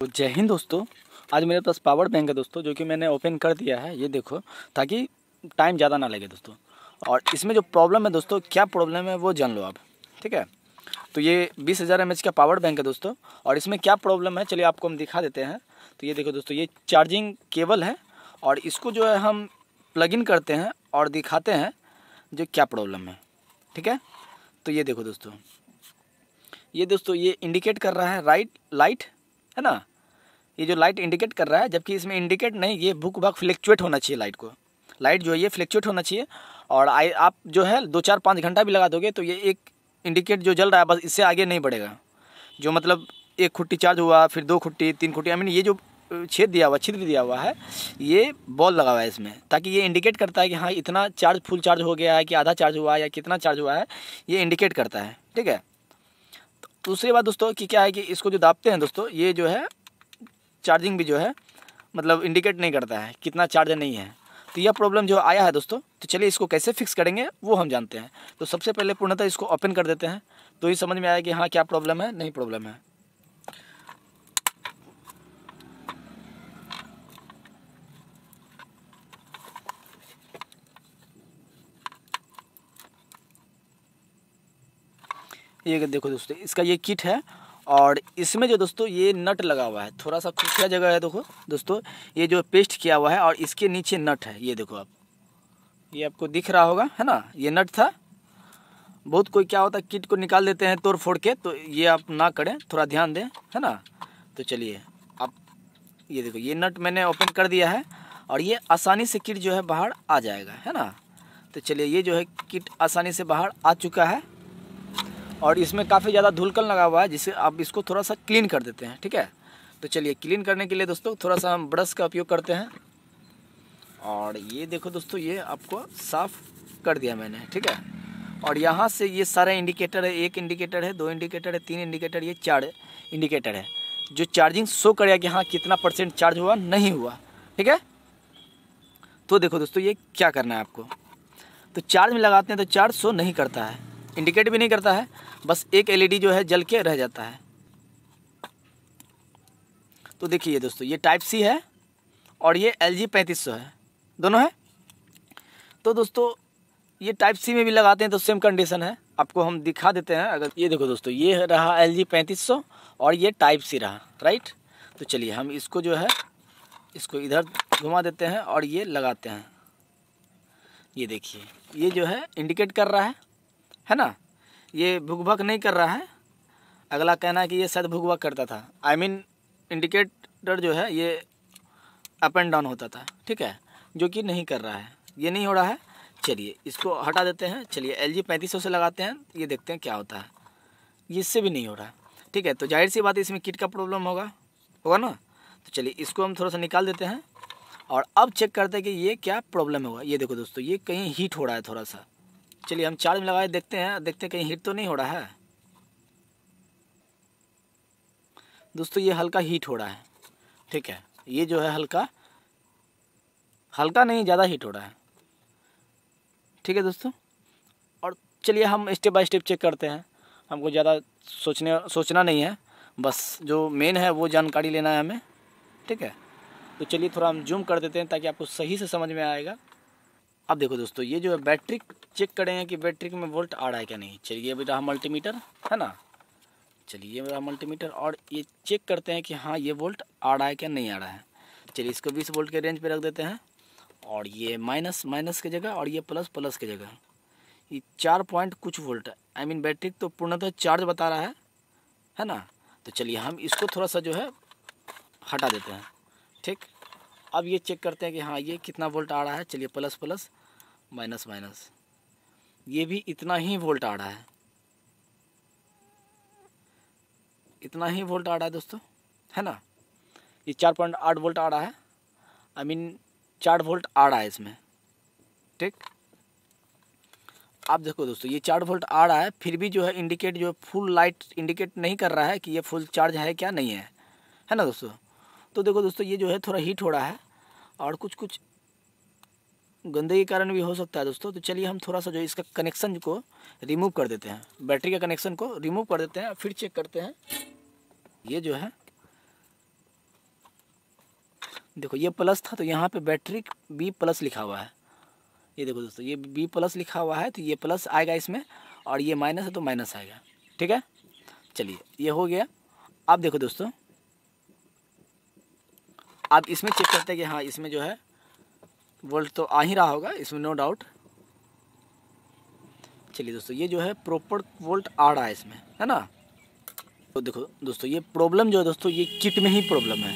तो जय हिंद दोस्तों आज मेरे पास पावर बैंक है दोस्तों जो कि मैंने ओपन कर दिया है ये देखो ताकि टाइम ज़्यादा ना लगे दोस्तों और इसमें जो प्रॉब्लम है दोस्तों क्या प्रॉब्लम है वो जान लो आप ठीक है तो ये बीस हज़ार एम का पावर बैंक है दोस्तों और इसमें क्या प्रॉब्लम है चलिए आपको हम दिखा देते हैं तो ये देखो दोस्तों ये चार्जिंग केबल है और इसको जो है हम प्लग इन करते हैं और दिखाते हैं जो क्या प्रॉब्लम है ठीक है तो ये देखो दोस्तों ये दोस्तों ये इंडिकेट कर रहा है राइट लाइट है ना ये जो लाइट इंडिकेट कर रहा है जबकि इसमें इंडिकेट नहीं ये भूख भाग फ्लैक्चुएट होना चाहिए लाइट को लाइट जो है ये फ्लैक्चुएट होना चाहिए और आई आप जो है दो चार पाँच घंटा भी लगा दोगे तो ये एक इंडिकेट जो जल रहा है बस इससे आगे नहीं बढ़ेगा जो मतलब एक खुट्टी चार्ज हुआ फिर दो खुट्टी तीन खुट्टी आई मीन ये जो छेद दिया हुआ छिद्र दिया हुआ है ये बॉल लगा हुआ है इसमें ताकि ये इंडिकेट करता है कि हाँ इतना चार्ज फुल चार्ज हो गया है कि आधा चार्ज हुआ है या कितना चार्ज हुआ है ये इंडिकेट करता है ठीक है दूसरी बात दोस्तों कि क्या है कि इसको जो दापते हैं दोस्तों ये जो है चार्जिंग भी जो है मतलब इंडिकेट नहीं करता है कितना चार्ज नहीं है तो यह प्रॉब्लम जो आया है दोस्तों तो चलिए इसको कैसे फिक्स करेंगे वो हम जानते हैं तो सबसे पहले पूर्णतः इसको ओपन कर देते हैं तो ये समझ में आया कि हाँ क्या प्रॉब्लम है नहीं प्रॉब्लम है ये देखो दोस्तों इसका ये किट है और इसमें जो दोस्तों ये नट लगा हुआ है थोड़ा सा खुफिया जगह है देखो दोस्तों ये जो पेस्ट किया हुआ है और इसके नीचे नट है ये देखो आप ये आपको दिख रहा होगा है ना ये नट था बहुत कोई क्या होता है किट को निकाल देते हैं तोड़ फोड़ के तो ये आप ना करें थोड़ा ध्यान दें है ना तो चलिए आप ये देखो ये नट मैंने ओपन कर दिया है और ये आसानी से किट जो है बाहर आ जाएगा है ना तो चलिए ये जो है किट आसानी से बाहर आ चुका है और इसमें काफ़ी ज़्यादा धुलकन लगा हुआ है जिससे आप इसको थोड़ा सा क्लीन कर देते हैं ठीक है तो चलिए क्लीन करने के लिए दोस्तों थोड़ा सा हम ब्रश का उपयोग करते हैं और ये देखो दोस्तों ये आपको साफ़ कर दिया मैंने ठीक है और यहाँ से ये सारे इंडिकेटर है एक इंडिकेटर है दो इंडिकेटर है तीन इंडिकेटर ये चार इंडिकेटर है जो चार्जिंग शो करेगा कि हाँ कितना परसेंट चार्ज हुआ नहीं हुआ ठीक है तो देखो दोस्तों ये क्या करना है आपको तो चार्ज में लगाते हैं तो चार्ज शो नहीं करता है इंडिकेट भी नहीं करता है बस एक एलईडी जो है जल के रह जाता है तो देखिए दोस्तों ये टाइप सी है और ये एल जी पैंतीस सौ है दोनों है तो दोस्तों ये टाइप सी में भी लगाते हैं तो सेम कंडीशन है आपको हम दिखा देते हैं अगर ये देखो दोस्तों ये रहा एल जी पैंतीस सौ और ये टाइप सी रहा राइट तो चलिए हम इसको जो है इसको इधर घुमा देते हैं और ये लगाते हैं ये देखिए ये जो है इंडिकेट कर रहा है है ना ये भुगभक नहीं कर रहा है अगला कहना है कि ये शायद भुगभक करता था आई मीन इंडिकेटर जो है ये अप एंड डाउन होता था ठीक है जो कि नहीं कर रहा है ये नहीं हो रहा है चलिए इसको हटा देते हैं चलिए एल जी पैंतीस सौ से लगाते हैं ये देखते हैं क्या होता है इससे भी नहीं हो रहा है ठीक है तो जाहिर सी बात है इसमें किट का प्रॉब्लम होगा होगा ना तो चलिए इसको हम थोड़ा सा निकाल देते हैं और अब चेक करते हैं कि ये क्या प्रॉब्लम होगा ये देखो दोस्तों ये कहीं हीट हो रहा है थोड़ा सा चलिए हम चार्ज में लगाए देखते हैं देखते हैं कहीं हीट तो नहीं हो रहा है दोस्तों ये हल्का हीट हो रहा है ठीक है ये जो है हल्का हल्का नहीं ज़्यादा हीट हो रहा है ठीक है दोस्तों और चलिए हम स्टेप बाय स्टेप चेक करते हैं हमको ज़्यादा सोचने सोचना नहीं है बस जो मेन है वो जानकारी लेना है हमें ठीक है तो चलिए थोड़ा हम जूम कर देते हैं ताकि आपको सही से समझ में आएगा अब देखो दोस्तों ये जो है बैटरी चेक करें कि बैटरी में वोल्ट आ रहा है क्या नहीं चलिए अभी रहा मल्टीमीटर है ना चलिए मेरा रहा मल्टीमीटर और ये चेक करते हैं कि हाँ ये वोल्ट आ रहा है क्या नहीं आ रहा है चलिए इसको बीस वोल्ट के रेंज पे रख देते हैं और ये माइनस माइनस की जगह और ये प्लस प्लस की जगह ये चार पॉइंट कुछ volt I I mean mean, battery तो पूर्णतः चार्ज बता रहा है है ना तो चलिए हम इसको थोड़ा सा जो है हटा देते हैं ठीक अब ये चेक करते हैं कि हाँ ये कितना वोल्ट आ रहा है चलिए प्लस प्लस माइनस माइनस ये भी इतना ही वोल्ट आ रहा है इतना ही वोल्ट आ रहा है दोस्तों है ना ये चार पॉइंट आठ वोल्ट आ रहा है आई मीन चार वोल्ट आ रहा है इसमें ठीक आप देखो दोस्तों ये चार वोल्ट आ रहा है फिर भी जो है इंडिकेट जो है फुल लाइट इंडिकेट नहीं कर रहा है कि ये फुल चार्ज है क्या नहीं है है ना दोस्तों तो देखो दोस्तों ये जो है थोड़ा हीट हो रहा है और कुछ कुछ गंदगी के कारण भी हो सकता है दोस्तों तो चलिए हम थोड़ा सा जो इसका कनेक्शन को रिमूव कर देते हैं बैटरी का कनेक्शन को रिमूव कर देते हैं फिर चेक करते हैं ये जो है देखो ये प्लस था तो यहाँ पे बैटरी बी प्लस लिखा हुआ है ये देखो दोस्तों ये बी प्लस लिखा हुआ है तो ये प्लस आएगा इसमें और ये माइनस है तो माइनस आएगा ठीक है चलिए ये हो गया अब देखो दोस्तों आप इसमें चेक करते हैं कि हाँ इसमें जो है वोल्ट तो आ ही रहा होगा इसमें नो डाउट चलिए दोस्तों ये जो है प्रॉपर वोल्ट आ रहा है इसमें है ना तो देखो दोस्तों ये प्रॉब्लम जो है दोस्तों ये किट में ही प्रॉब्लम है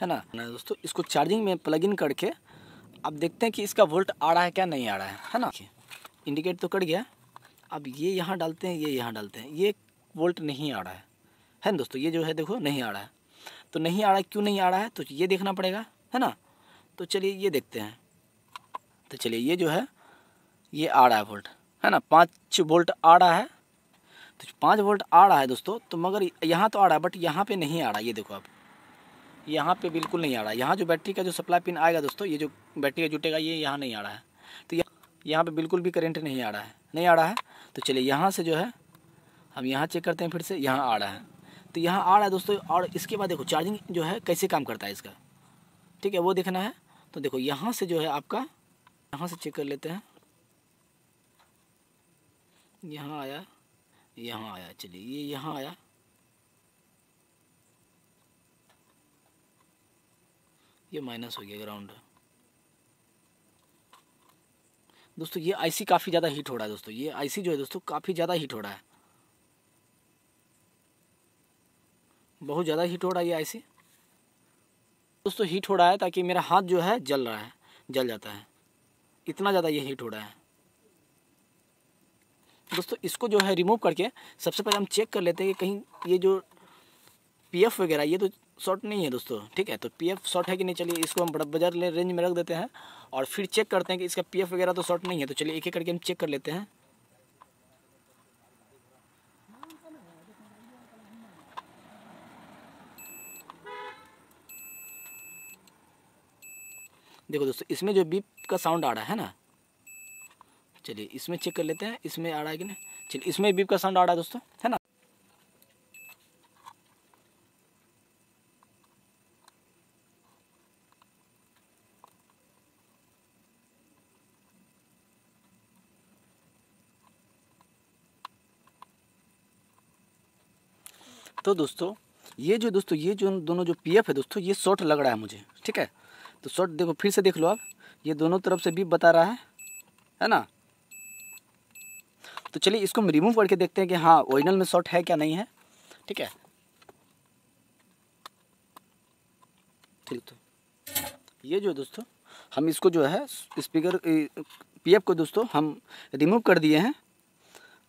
है ना ना दोस्तों इसको चार्जिंग में प्लग इन करके अब देखते हैं कि इसका वोल्ट आ रहा है क्या नहीं आ रहा है है ना इंडिकेट तो कर गया अब ये यहाँ डालते हैं ये यहाँ डालते हैं ये वोल्ट नहीं आ रहा है है ना दोस्तों ये जो है देखो नहीं आ रहा है तो नहीं आ रहा है क्यों नहीं आ रहा है तो ये देखना पड़ेगा है ना तो चलिए ये देखते हैं तो चलिए ये जो है ये आ रहा है वोल्ट है ना पाँच वोल्ट आ रहा है तो पाँच वोल्ट आ रहा है दोस्तों तो मगर यहाँ तो आ रहा है बट यहाँ पे नहीं आ रहा ये देखो आप यहाँ पे बिल्कुल नहीं आ रहा यहाँ जो बैटरी का जो सप्लाई पिन आएगा दोस्तों ये जो बैटरी का जुटेगा ये यहाँ नहीं आ रहा है तो यहाँ पर बिल्कुल भी करेंट नहीं आ रहा है नहीं आ रहा है तो चलिए यहाँ से जो है हम यहाँ चेक करते हैं फिर से यहाँ आ रहा है तो यहाँ आ रहा है दोस्तों और इसके बाद देखो चार्जिंग जो है कैसे काम करता है इसका ठीक है वो देखना है तो देखो यहाँ से जो है आपका यहाँ से चेक कर लेते हैं यहाँ आया यहाँ आया चलिए ये यहाँ आया ये माइनस हो गया ग्राउंड दोस्तों ये आईसी काफ़ी ज़्यादा हीट हो रहा है दोस्तों ये आईसी जो है दोस्तों काफ़ी ज़्यादा हीट हो रहा है बहुत ज़्यादा हीट हो रहा है ये आईसी दोस्तों हीट हो रहा है ताकि मेरा हाथ जो है जल रहा है जल जाता है इतना ज़्यादा ये हीट हो रहा है दोस्तों इसको जो है रिमूव करके सबसे पहले हम चेक कर लेते हैं कि कहीं ये जो पीएफ वगैरह ये तो शॉर्ट नहीं है दोस्तों ठीक है तो पीएफ शॉर्ट है कि नहीं चलिए इसको हम बड़ा बाजार रेंज में रख देते हैं और फिर चेक करते हैं कि इसका पी वगैरह तो शॉर्ट नहीं है तो चलिए एक एक करके हम चेक कर लेते हैं देखो दोस्तों इसमें जो बीप का साउंड आ रहा है ना चलिए इसमें चेक कर लेते हैं इसमें आ रहा है कि नहीं चलिए इसमें बीप का साउंड आ रहा है दोस्तों है ना तो दोस्तों ये जो दोस्तों ये जो दोनों जो पीएफ है दोस्तों ये शॉर्ट लग रहा है मुझे ठीक है तो शॉर्ट देखो फिर से देख लो आप ये दोनों तरफ से भी बता रहा है है ना तो चलिए इसको हम रिमूव करके देखते हैं कि हाँ ओरिजिनल में शॉर्ट है क्या नहीं है ठीक है ठीक तो ये जो दोस्तों हम इसको जो है स्पीकर पीएफ को दोस्तों हम रिमूव कर दिए हैं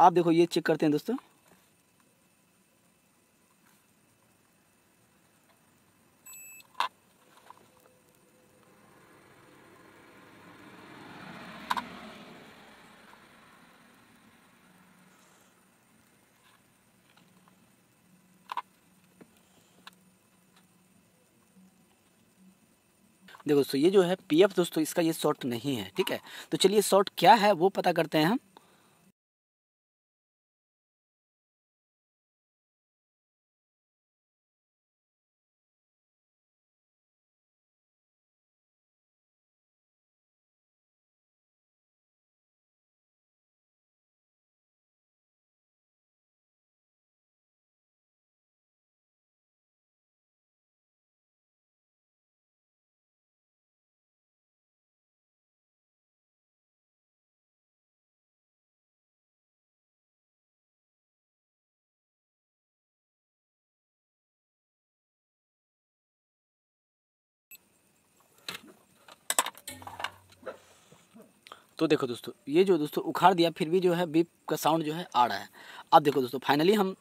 आप देखो ये चेक करते हैं दोस्तों देखो दोस्तों ये जो है पीएफ दोस्तों इसका ये शॉर्ट नहीं है ठीक है तो चलिए शॉर्ट क्या है वो पता करते हैं हम तो देखो दोस्तों ये जो दोस्तों उखाड़ दिया फिर भी जो है बीप का साउंड जो है आ रहा है अब देखो दोस्तों फाइनली हम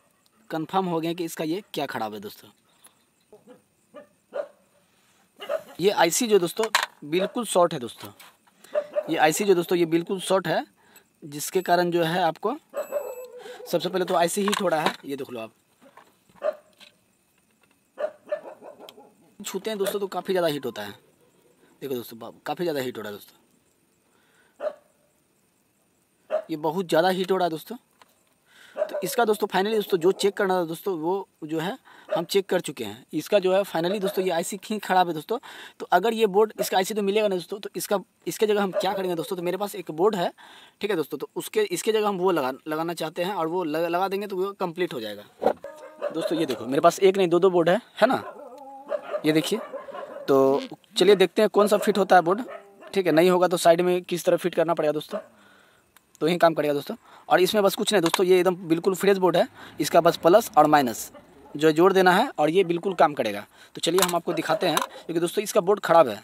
कंफर्म हो गए कि इसका ये क्या खराब है दोस्तों ये आईसी जो दोस्तों बिल्कुल शॉर्ट है दोस्तों ये आईसी जो दोस्तों ये बिल्कुल शॉर्ट है जिसके कारण जो है आपको सबसे पहले तो आईसी हीट हो रहा है ये देख लो आप छूते हैं दोस्तों तो काफ़ी ज़्यादा हीट होता है देखो दोस्तों काफ़ी ज़्यादा हीट हो रहा है दोस्तों ये बहुत ज़्यादा हीट हो रहा है दोस्तों तो इसका दोस्तों फाइनली दोस्तों जो चेक करना था दोस्तों वो जो है हम चेक कर चुके हैं इसका जो है फाइनली दोस्तों ये आईसी सी खराब है दोस्तों तो अगर ये बोर्ड इसका आईसी तो मिलेगा ना दोस्तों तो इसका इसके जगह हम क्या करेंगे दोस्तों तो मेरे पास एक बोर्ड है ठीक है दोस्तों तो उसके इसके जगह हम वो लगा लगाना चाहते हैं और वो लग, लगा देंगे तो वो कम्प्लीट हो जाएगा दोस्तों ये देखो मेरे पास एक नहीं दो दो बोर्ड है है ना ये देखिए तो चलिए देखते हैं कौन सा फिट होता है बोर्ड ठीक है नहीं होगा तो साइड में किस तरह फिट करना पड़ेगा दोस्तों तो यही काम करेगा दोस्तों और इसमें बस कुछ नहीं दोस्तों ये एकदम बिल्कुल फ्रेश बोर्ड है इसका बस प्लस और माइनस जो जोड़ देना है और ये बिल्कुल काम करेगा तो चलिए हम आपको दिखाते हैं क्योंकि दोस्तों इसका बोर्ड ख़राब है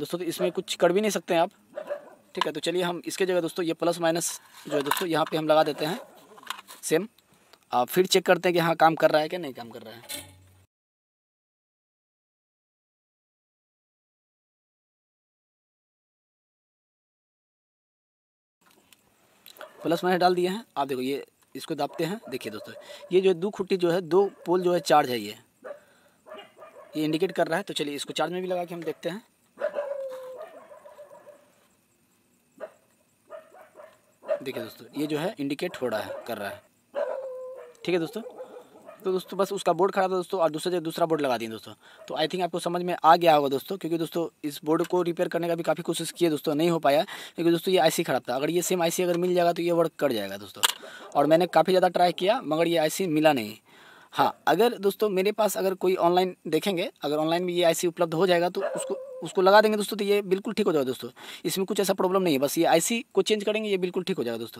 दोस्तों तो इसमें कुछ कर भी नहीं सकते हैं आप ठीक है तो चलिए हम इसके जगह दोस्तों ये प्लस माइनस जो है दोस्तों यहाँ पे हम लगा देते हैं सेम आप फिर चेक करते हैं कि हाँ काम कर रहा है कि नहीं काम कर रहा है प्लस माइनस डाल दिए हैं आप देखो ये इसको दापते हैं देखिए दोस्तों ये जो है दो खुट्टी जो है दो पोल जो है चार्ज है ये ये इंडिकेट कर रहा है तो चलिए इसको चार्ज में भी लगा के हम देखते हैं देखिए दोस्तों ये जो है इंडिकेट हो रहा है कर रहा है ठीक है दोस्तों तो दोस्तों बस उसका बोर्ड खराब था दोस्तों और दूसरे जगह दूसरा बोर्ड लगा दिए दोस्तों तो आई थिंक आपको समझ में आ गया होगा दोस्तों क्योंकि दोस्तों इस बोर्ड को रिपेयर करने का भी काफ़ी कोशिश किए दोस्तों नहीं हो पाया क्योंकि दोस्तों ये आई खराब था अगर ये सेम आई अगर मिल जाएगा तो ये वर्क कर जाएगा दोस्तों और मैंने काफ़ी ज़्यादा ट्राई किया मगर ये आई मिला नहीं हाँ अगर दोस्तों मेरे पास अगर कोई ऑनलाइन देखेंगे अगर ऑनलाइन भी ये आईसी उपलब्ध हो जाएगा तो उसको उसको लगा देंगे दोस्तों तो ये बिल्कुल ठीक हो जाएगा दोस्तों इसमें कुछ ऐसा प्रॉब्लम नहीं है बस ये आईसी को चेंज करेंगे ये बिल्कुल ठीक हो जाएगा दोस्तों